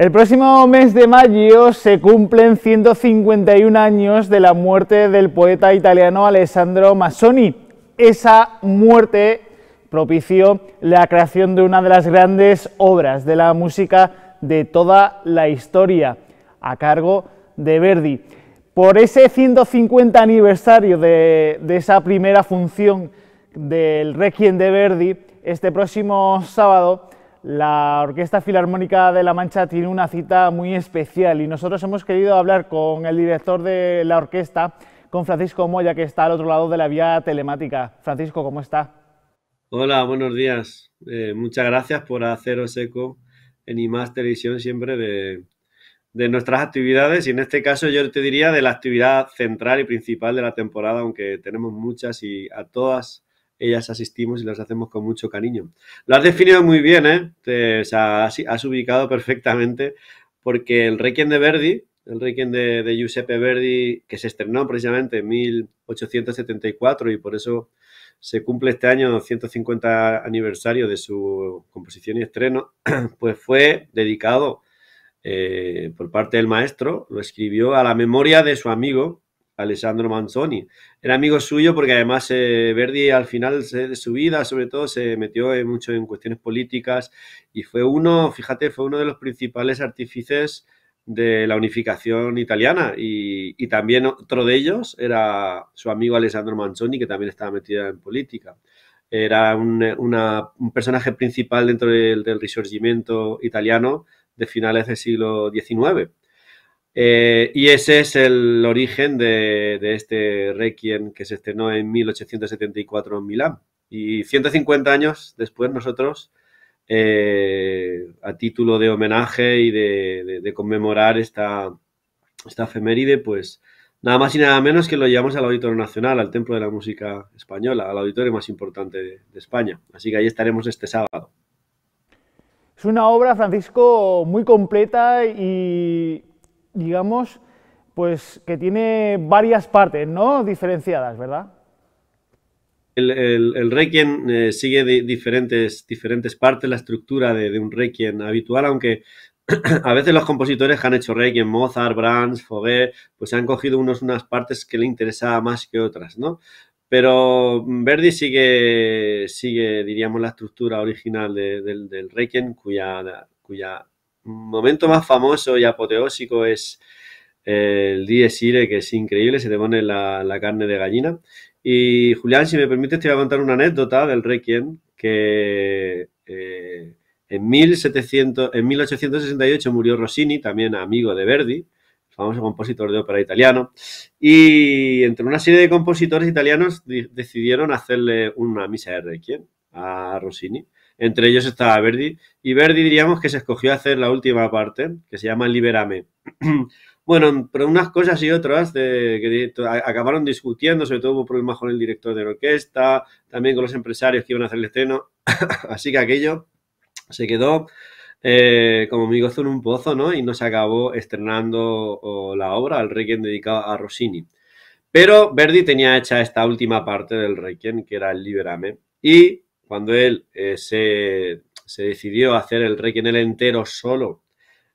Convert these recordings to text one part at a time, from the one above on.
El próximo mes de mayo se cumplen 151 años de la muerte del poeta italiano Alessandro Massoni. Esa muerte propició la creación de una de las grandes obras de la música de toda la historia, a cargo de Verdi. Por ese 150 aniversario de, esa primera función del Requiem de Verdi, este próximo sábado la Orquesta Filarmónica de La Mancha tiene una cita muy especial y nosotros hemos querido hablar con el director de la orquesta, con Francisco Moya, que está al otro lado de la vía telemática. Francisco, ¿cómo está? Hola, buenos días. Eh, muchas gracias por haceros eco en IMAS Televisión siempre de nuestras actividades y en este caso yo te diría de la actividad central y principal de la temporada, aunque tenemos muchas y a todas ellas asistimos y las hacemos con mucho cariño. Lo has definido muy bien, ¿eh? has, ubicado perfectamente, porque el Requiem de Verdi, el Requiem de, Giuseppe Verdi, que se estrenó precisamente en 1874 y por eso se cumple este año 150 aniversario de su composición y estreno, pues fue dedicado eh, por parte del maestro, lo escribió a la memoria de su amigo, Alessandro Manzoni. Era amigo suyo porque además eh, Verdi al final de su vida sobre todo se metió mucho en cuestiones políticas y fue uno, fíjate, fue uno de los principales artífices de la unificación italiana y, también otro de ellos era su amigo Alessandro Manzoni que también estaba metido en política. Era un, un personaje principal dentro del, del, Risorgimento italiano de finales del siglo XIX. Eh, y ese es el origen de, este Requiem que se estrenó en 1874 en Milán. Y 150 años después nosotros, eh, a título de homenaje y de, conmemorar esta, esta efeméride, pues nada más y nada menos que lo llevamos al Auditorio Nacional, al Templo de la Música Española, al auditorio más importante de, de, España. Así que ahí estaremos este sábado. Es una obra, Francisco, muy completa y digamos, pues que tiene varias partes, ¿no? Diferenciadas, ¿verdad? El, el, eh, sigue diferentes, diferentes partes, la estructura de, un Requiem habitual, aunque a veces los compositores que han hecho Requiem, Mozart, Brahms, Fogé, pues se han cogido unos, unas partes que le interesaba más que otras, ¿no? Pero Verdi sigue, sigue diríamos, la estructura original del, del cuya momento más famoso y apoteósico es eh, el Dies Irae, que es increíble, se te pone la, carne de gallina. Y Julián, si me permite, te voy a contar una anécdota del Requiem que eh, en, 1700, en 1868 murió Rossini, también amigo de Verdi, famoso compositor de ópera italiano, y entre una serie de compositores italianos decidieron hacerle una misa de Requiem a Rossini. Entre ellos estaba Verdi. Y Verdi diríamos que se escogió hacer la última parte, que se llama Liberame. bueno, pero unas cosas y otras que acabaron discutiendo, sobre todo hubo problemas con el director de orquesta, también con los empresarios que iban a hacer el estreno. Así que aquello se quedó eh, como mi gozo en un pozo, ¿no? Y no se acabó estrenando la obra, el Requiem dedicado a Rossini. Pero Verdi tenía hecha esta última parte del Requiem, que era el Liberame. Y cuando él eh, se, decidió a hacer el Requiem entero solo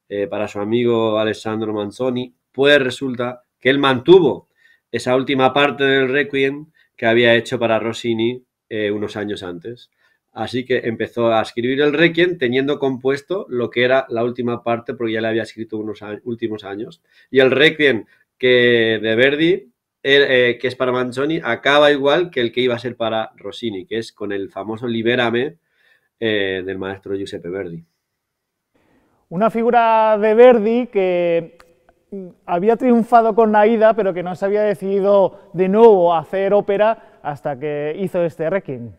eh, para su amigo Alessandro Manzoni, pues resulta que él mantuvo esa última parte del Requiem que había hecho para Rossini eh, unos años antes. Así que empezó a escribir el Requiem teniendo compuesto lo que era la última parte, porque ya le había escrito unos últimos años. Y el Requiem que de Verdi Er, eh, que es para Manzoni, acaba igual que el que iba a ser para Rossini, que es con el famoso Libérame eh, del maestro Giuseppe Verdi. Una figura de Verdi que había triunfado con Naida, pero que no se había decidido de nuevo hacer ópera hasta que hizo este Requiem.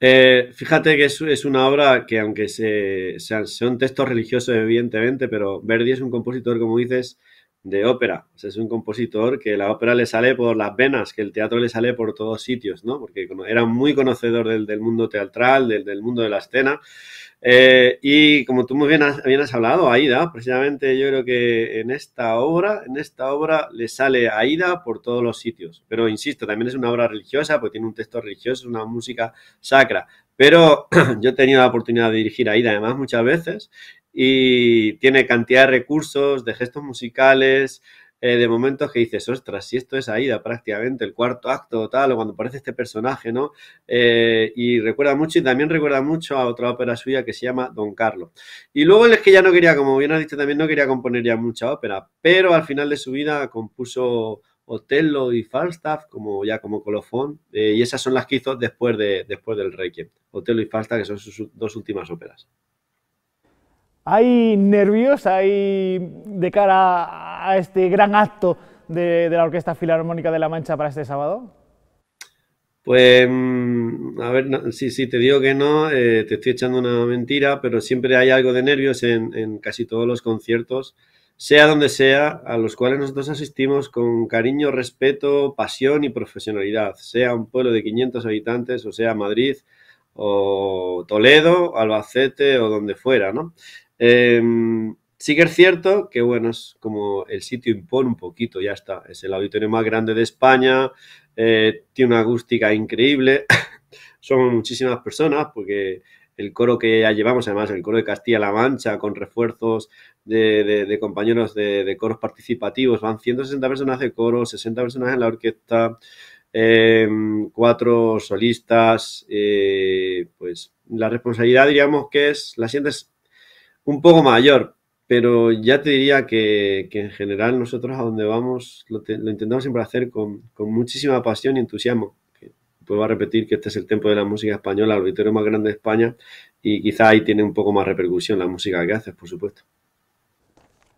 Eh, fíjate que es, una obra que, aunque se, sean, son textos religiosos, evidentemente, pero Verdi es un compositor, como dices, de ópera. es un compositor que la ópera le sale por las venas, que el teatro le sale por todos sitios, ¿no? Porque era muy conocedor del, mundo teatral, del, mundo de la escena. Eh, y como tú muy bien has, hablado, Aida, precisamente yo creo que en esta obra, en esta obra le sale Aida por todos los sitios. Pero insisto, también es una obra religiosa, porque tiene un texto religioso, es una música sacra. Pero yo he tenido la oportunidad de dirigir Aida además muchas veces y tiene cantidad de recursos, de gestos musicales, eh, de momentos que dices, ostras, si esto es Aida prácticamente, el cuarto acto tal, o cuando aparece este personaje, ¿no? Eh, y recuerda mucho, y también recuerda mucho a otra ópera suya que se llama Don Carlo. Y luego él es que ya no quería, como bien has dicho también, no quería componer ya mucha ópera, pero al final de su vida compuso Otello y Falstaff como ya como colofón, eh, y esas son las que hizo después, de, después del Requiem, Otello y Falstaff, que son sus dos últimas óperas. Hay nervios hay de cara a este gran acto de, la Orquesta Filarmónica de La Mancha para este sábado? Pues, mm, a ver, si te digo que no, eh, te estoy echando una mentira, pero siempre hay algo de nervios en, en, casi todos los conciertos, sea donde sea, a los cuales nosotros asistimos con cariño, respeto, pasión y profesionalidad, sea un pueblo de 500 habitantes, o sea Madrid, o Toledo, Albacete, o donde fuera, ¿no? Em, sí que es cierto que, bueno, es como el sitio impone un poquito, ya está. Es el auditorio más grande de España, eh, tiene una acústica increíble, son muchísimas personas porque el coro que ya llevamos, además el coro de Castilla-La Mancha, con refuerzos de, compañeros de, coros participativos, van 160 personas de coro, 60 personas en la orquesta, em, cuatro solistas, eh, pues la responsabilidad diríamos que es, la sientes un poco mayor, pero ya te diría que, en general nosotros a donde vamos lo, intentamos siempre hacer con, muchísima pasión y entusiasmo. Puedo repetir que este es el tempo de la música española, el auditorio más grande de España, y quizá ahí tiene un poco más repercusión la música que haces, por supuesto.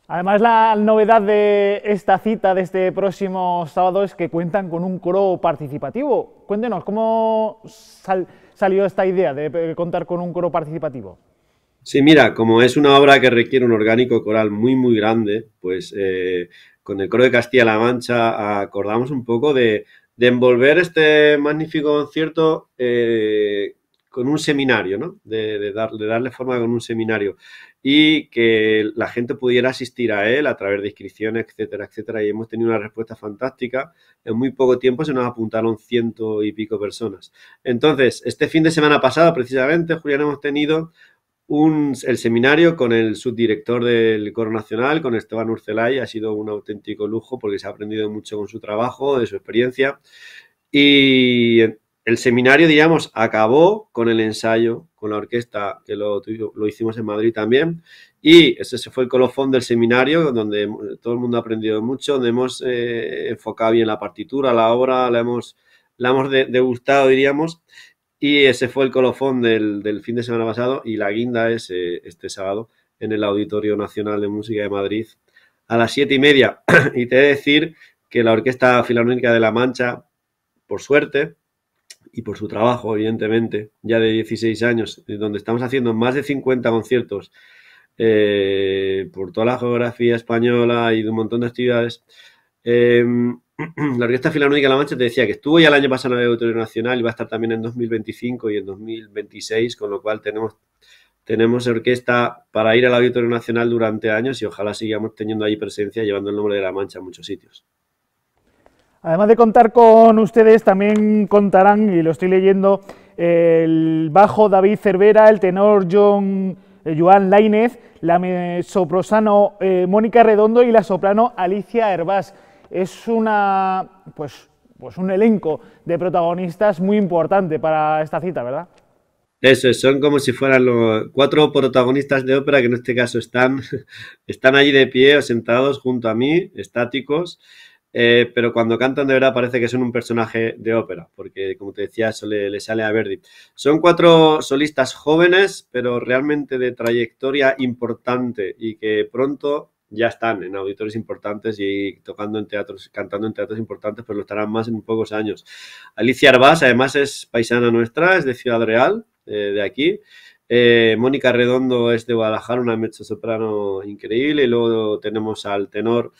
Además, la novedad de esta cita de este próximo sábado es que cuentan con un coro participativo. Cuéntenos, ¿cómo salió esta idea de contar con un coro participativo? Sí, mira, como es una obra que requiere un orgánico coral muy, muy grande, pues eh, con el coro de Castilla-La Mancha acordamos un poco de, envolver este magnífico concierto eh, con un seminario, ¿no? De, de, darle forma con un seminario y que la gente pudiera asistir a él a través de inscripciones, etcétera, etcétera. Y hemos tenido una respuesta fantástica. En muy poco tiempo se nos apuntaron ciento y pico personas. Entonces, este fin de semana pasado, precisamente, Julián, hemos tenido el seminario con el subdirector del Coro Nacional, con Esteban Urcelay, ha sido un auténtico lujo porque se ha aprendido mucho con su trabajo, de su experiencia. Y el seminario, digamos, acabó con el ensayo, con la orquesta, que lo, lo hicimos en Madrid también. Y ese fue el colofón del seminario, donde todo el mundo ha aprendido mucho, donde hemos eh, enfocado bien la partitura, la obra, la hemos, la hemos degustado, diríamos. Y ese fue el colofón del, fin de semana pasado y la guinda es eh, este sábado en el Auditorio Nacional de Música de Madrid a las siete y media. y te he de decir que la Orquesta Filarmónica de La Mancha, por suerte y por su trabajo, evidentemente, ya de 16 años, donde estamos haciendo más de 50 conciertos eh, por toda la geografía española y de un montón de actividades, em, la Orquesta Filarmónica de La Mancha te decía que estuvo ya el año pasado en el Auditorio Nacional y va a estar también en 2025 y en 2026, con lo cual tenemos, tenemos orquesta para ir al Auditorio Nacional durante años y ojalá sigamos teniendo ahí presencia, llevando el nombre de La Mancha a muchos sitios. Además de contar con ustedes, también contarán, y lo estoy leyendo, el bajo David Cervera, el tenor John eh, Joan Lainez, la soprosano eh, Mónica Redondo y la soprano Alicia Herbás es una, pues, pues un elenco de protagonistas muy importante para esta cita, ¿verdad? Eso son como si fueran los cuatro protagonistas de ópera que en este caso están, están allí de pie o sentados junto a mí, estáticos, eh, pero cuando cantan de verdad parece que son un personaje de ópera, porque como te decía, eso le, sale a Verdi. Son cuatro solistas jóvenes, pero realmente de trayectoria importante y que pronto ya están en auditores importantes y tocando en teatros, cantando en teatros importantes, pero pues lo estarán más en pocos años. Alicia Arbaz, además, es paisana nuestra, es de Ciudad Real, eh, de aquí. Eh, Mónica Redondo es de Guadalajara, una mezzo-soprano increíble. Y luego tenemos al tenor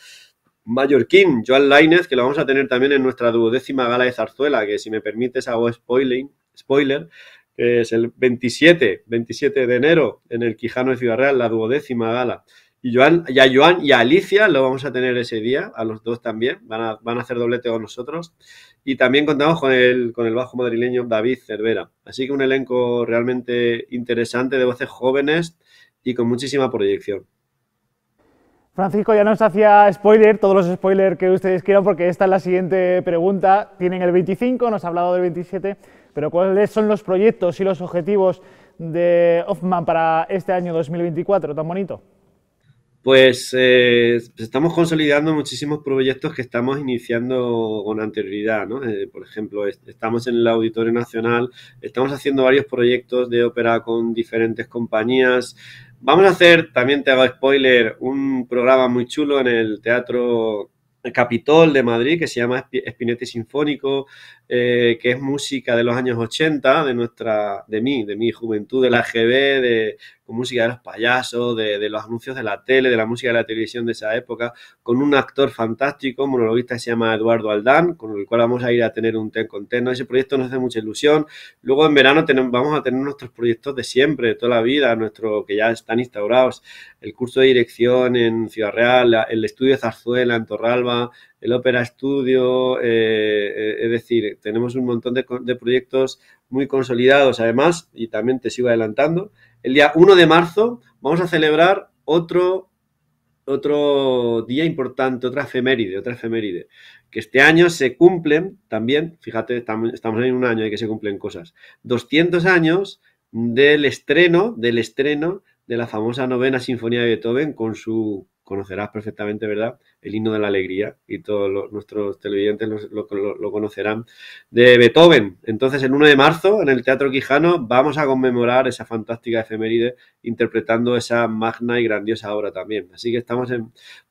mallorquín, Joan Lainez, que lo vamos a tener también en nuestra duodécima gala de zarzuela, que si me permites hago spoiler, que es el 27, 27 de enero en el Quijano de Ciudad Real, la duodécima gala. Y, Joan, y a Joan y a Alicia lo vamos a tener ese día, a los dos también, van a, van a hacer doblete con nosotros. Y también contamos con el, con el bajo madrileño David Cervera. Así que un elenco realmente interesante de voces jóvenes y con muchísima proyección. Francisco ya nos hacía spoiler, todos los spoilers que ustedes quieran, porque esta es la siguiente pregunta. Tienen el 25, nos ha hablado del 27, pero ¿cuáles son los proyectos y los objetivos de Hoffman para este año 2024 tan bonito? Pues, eh, pues, estamos consolidando muchísimos proyectos que estamos iniciando con anterioridad, ¿no? Eh, por ejemplo, estamos en el Auditorio Nacional, estamos haciendo varios proyectos de ópera con diferentes compañías. Vamos a hacer, también te hago spoiler, un programa muy chulo en el Teatro Capitol de Madrid que se llama Espinete Sinfónico, eh, que es música de los años 80, de nuestra, de mí, de mi juventud, la GB, de música de los payasos, de, los anuncios de la tele, de la música de la televisión de esa época, con un actor fantástico, monologuista que se llama Eduardo Aldán, con el cual vamos a ir a tener un ten con ten. Ese proyecto nos hace mucha ilusión. Luego en verano vamos a tener nuestros proyectos de siempre, de toda la vida, nuestro, que ya están instaurados, el curso de dirección en Ciudad Real, el estudio Zarzuela en Torralba, el Ópera Estudio, eh, eh, es decir, tenemos un montón de, de proyectos muy consolidados además, y también te sigo adelantando, el día 1 de marzo vamos a celebrar otro, otro día importante, otra efeméride, otra efeméride, que este año se cumplen también, fíjate, estamos, en un año en que se cumplen cosas, 200 años del estreno, del estreno de la famosa novena sinfonía de Beethoven con su conocerás perfectamente, ¿verdad? El himno de la alegría y todos nuestros televidentes lo, conocerán, de Beethoven. Entonces, el 1 de marzo, en el Teatro Quijano, vamos a conmemorar esa fantástica efeméride interpretando esa magna y grandiosa obra también. Así que estamos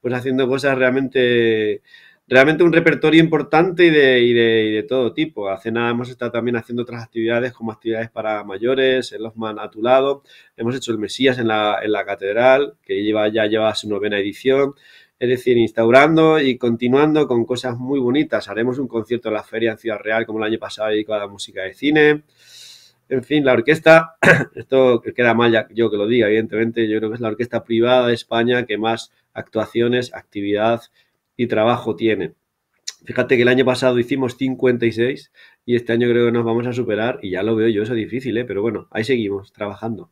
pues haciendo cosas realmente realmente un repertorio importante y de, y de, todo tipo. Hace nada hemos estado también haciendo otras actividades como actividades para mayores, el Osman a tu lado, hemos hecho el Mesías en la, catedral, que lleva, ya lleva su novena edición. Es decir, instaurando y continuando con cosas muy bonitas. Haremos un concierto en la feria en Ciudad Real, como el año pasado, dedicado a la música de cine. En fin, la orquesta, esto queda mal yo que lo diga, evidentemente, yo creo que es la orquesta privada de España que más actuaciones, actividad y trabajo tiene. Fíjate que el año pasado hicimos 56 y este año creo que nos vamos a superar y ya lo veo yo, eso es difícil, ¿eh? pero bueno, ahí seguimos trabajando.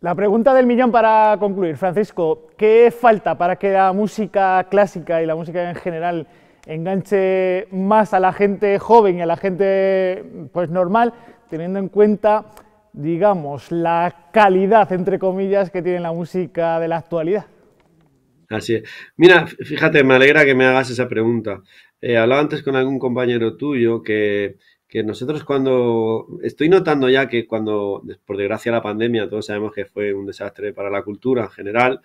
La pregunta del millón para concluir, Francisco, ¿qué falta para que la música clásica y la música en general enganche más a la gente joven y a la gente pues normal, teniendo en cuenta, digamos, la calidad entre comillas que tiene la música de la actualidad? Así es. Mira, fíjate, me alegra que me hagas esa pregunta. Eh, hablaba antes con algún compañero tuyo que, que nosotros cuando estoy notando ya que cuando, por desgracia la pandemia, todos sabemos que fue un desastre para la cultura en general,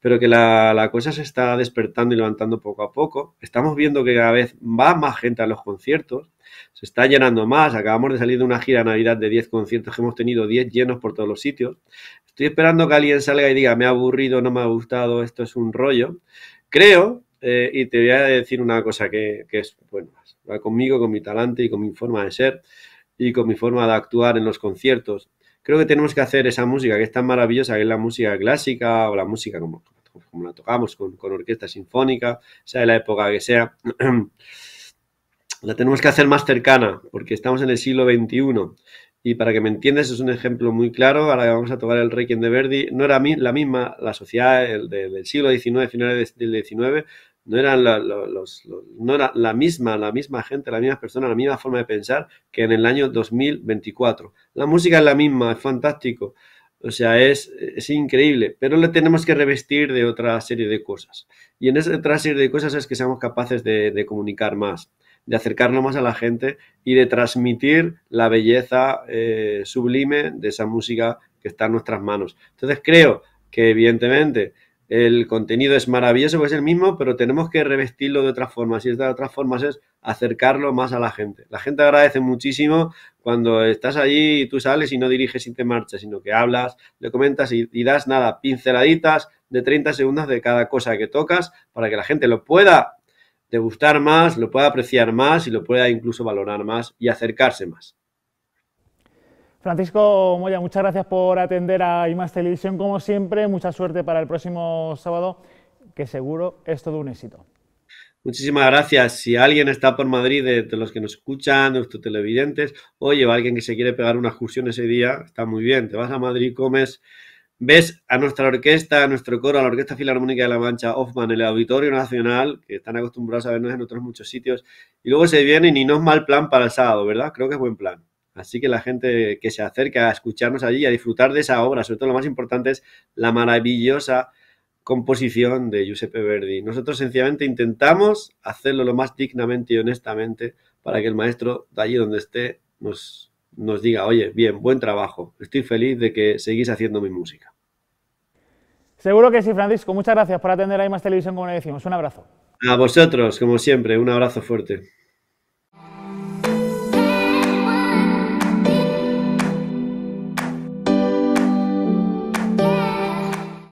pero que la, la, cosa se está despertando y levantando poco a poco. Estamos viendo que cada vez va más gente a los conciertos, se está llenando más. Acabamos de salir de una gira Navidad de 10 conciertos que hemos tenido 10 llenos por todos los sitios. Estoy esperando que alguien salga y diga, me ha aburrido, no me ha gustado, esto es un rollo. Creo, eh, y te voy a decir una cosa que, es, bueno, va conmigo, con mi talante y con mi forma de ser y con mi forma de actuar en los conciertos. Creo que tenemos que hacer esa música que es tan maravillosa, que es la música clásica o la música como, como la tocamos con, con orquesta sinfónica, sea de la época que sea. la tenemos que hacer más cercana, porque estamos en el siglo XXI y para que me entiendas, es un ejemplo muy claro. Ahora vamos a tomar el Requiem de Verdi. No era la misma, la sociedad del siglo XIX, finales del XIX, no eran los, no era la misma, la misma gente, la misma persona, la misma forma de pensar que en el año 2024. La música es la misma, es fantástico. O sea, es, increíble, pero le tenemos que revestir de otra serie de cosas. Y en esa otra serie de cosas es que seamos capaces de comunicar más de acercarnos más a la gente y de transmitir la belleza eh, sublime de esa música que está en nuestras manos. Entonces creo que evidentemente el contenido es maravilloso, pues es el mismo, pero tenemos que revestirlo de otras formas. Y de otras formas es acercarlo más a la gente. La gente agradece muchísimo cuando estás allí y tú sales y no diriges y te marchas, sino que hablas, le comentas y, y das nada, pinceladitas de 30 segundos de cada cosa que tocas para que la gente lo pueda gustar más, lo pueda apreciar más y lo pueda incluso valorar más y acercarse más. Francisco Moya, muchas gracias por atender a IMAS Televisión como siempre. Mucha suerte para el próximo sábado, que seguro es todo un éxito. Muchísimas gracias. Si alguien está por Madrid, de, los que nos escuchan, de nuestros televidentes, oye, alguien que se quiere pegar una excursión ese día, está muy bien. Te vas a Madrid, comes ves a nuestra orquesta, a nuestro coro, a la Orquesta Filarmónica de la Mancha, Hoffman, el Auditorio Nacional, que están acostumbrados a vernos en otros muchos sitios, y luego se vienen y no es mal plan para el sábado, ¿verdad? Creo que es buen plan. Así que la gente que se acerca a escucharnos allí, a disfrutar de esa obra, sobre todo lo más importante es la maravillosa composición de Giuseppe Verdi. Nosotros sencillamente intentamos hacerlo lo más dignamente y honestamente para que el maestro de allí donde esté nos nos diga, oye, bien, buen trabajo, estoy feliz de que seguís haciendo mi música. Seguro que sí, Francisco. Muchas gracias por atender a IMAS Televisión, como le decimos. Un abrazo. A vosotros, como siempre, un abrazo fuerte.